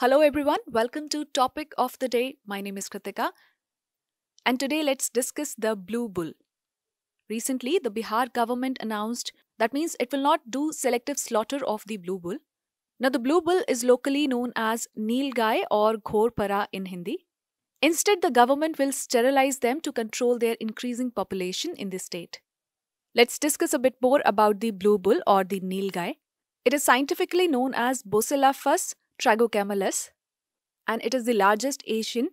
Hello everyone, welcome to Topic of the Day. My name is Kritika and today let's discuss the Blue Bull. Recently, the Bihar government announced that means it will not do selective slaughter of the Blue Bull. Now, the Blue Bull is locally known as Nilgai or Ghorpara in Hindi. Instead, the government will sterilize them to control their increasing population in the state. Let's discuss a bit more about the Blue Bull or the Nilgai. It is scientifically known as Bocilla fus Tragocamelus, and it is the largest Asian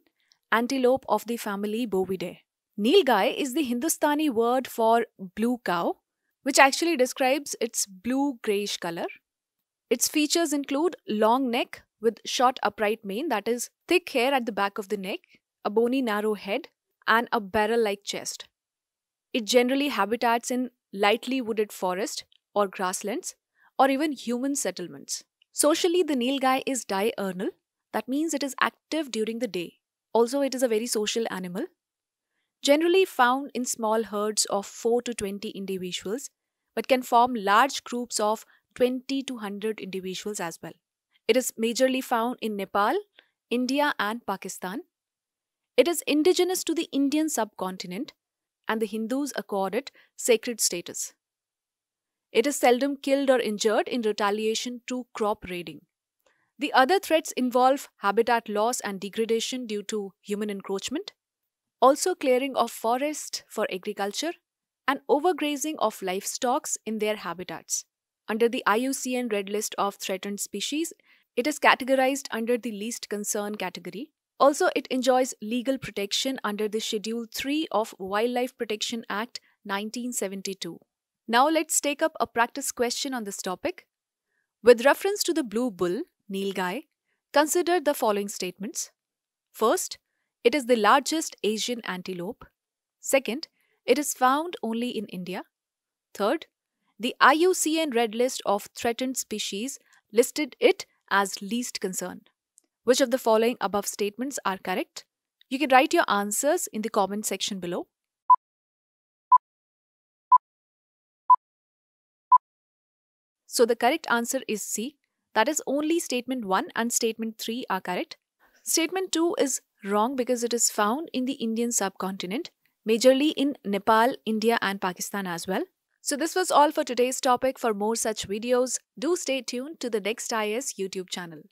antelope of the family Bovidae. Nilgai is the Hindustani word for blue cow, which actually describes its blue grayish color. Its features include long neck with short upright mane, that is, thick hair at the back of the neck, a bony narrow head, and a barrel like chest. It generally habitats in lightly wooded forest or grasslands or even human settlements. Socially, the nilgai guy is diurnal. That means it is active during the day. Also, it is a very social animal. Generally found in small herds of 4 to 20 individuals, but can form large groups of 20 to 100 individuals as well. It is majorly found in Nepal, India, and Pakistan. It is indigenous to the Indian subcontinent, and the Hindus accord it sacred status. It is seldom killed or injured in retaliation to crop raiding. The other threats involve habitat loss and degradation due to human encroachment, also clearing of forest for agriculture, and overgrazing of livestock in their habitats. Under the IUCN Red List of Threatened Species, it is categorized under the least concern category. Also, it enjoys legal protection under the Schedule 3 of Wildlife Protection Act 1972. Now let's take up a practice question on this topic. With reference to the blue bull, Nilgai, consider the following statements. First, it is the largest Asian antelope. Second, it is found only in India. Third, the IUCN Red List of Threatened Species listed it as least concern. Which of the following above statements are correct? You can write your answers in the comment section below. So the correct answer is C. That is only statement 1 and statement 3 are correct. Statement 2 is wrong because it is found in the Indian subcontinent, majorly in Nepal, India and Pakistan as well. So this was all for today's topic. For more such videos, do stay tuned to the next IS YouTube channel.